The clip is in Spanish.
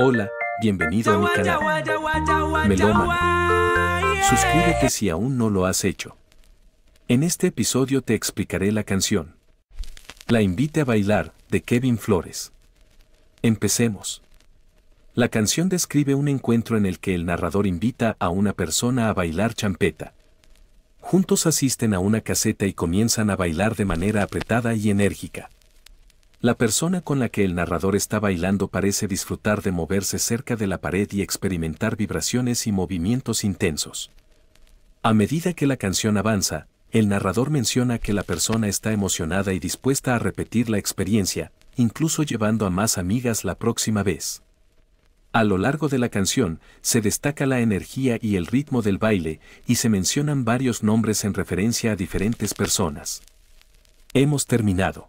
Hola, bienvenido a mi canal. Suscríbete si aún no lo has hecho. En este episodio te explicaré la canción. La invite a bailar, de Kevin Flores. Empecemos. La canción describe un encuentro en el que el narrador invita a una persona a bailar champeta. Juntos asisten a una caseta y comienzan a bailar de manera apretada y enérgica. La persona con la que el narrador está bailando parece disfrutar de moverse cerca de la pared y experimentar vibraciones y movimientos intensos. A medida que la canción avanza, el narrador menciona que la persona está emocionada y dispuesta a repetir la experiencia, incluso llevando a más amigas la próxima vez. A lo largo de la canción, se destaca la energía y el ritmo del baile, y se mencionan varios nombres en referencia a diferentes personas. Hemos terminado.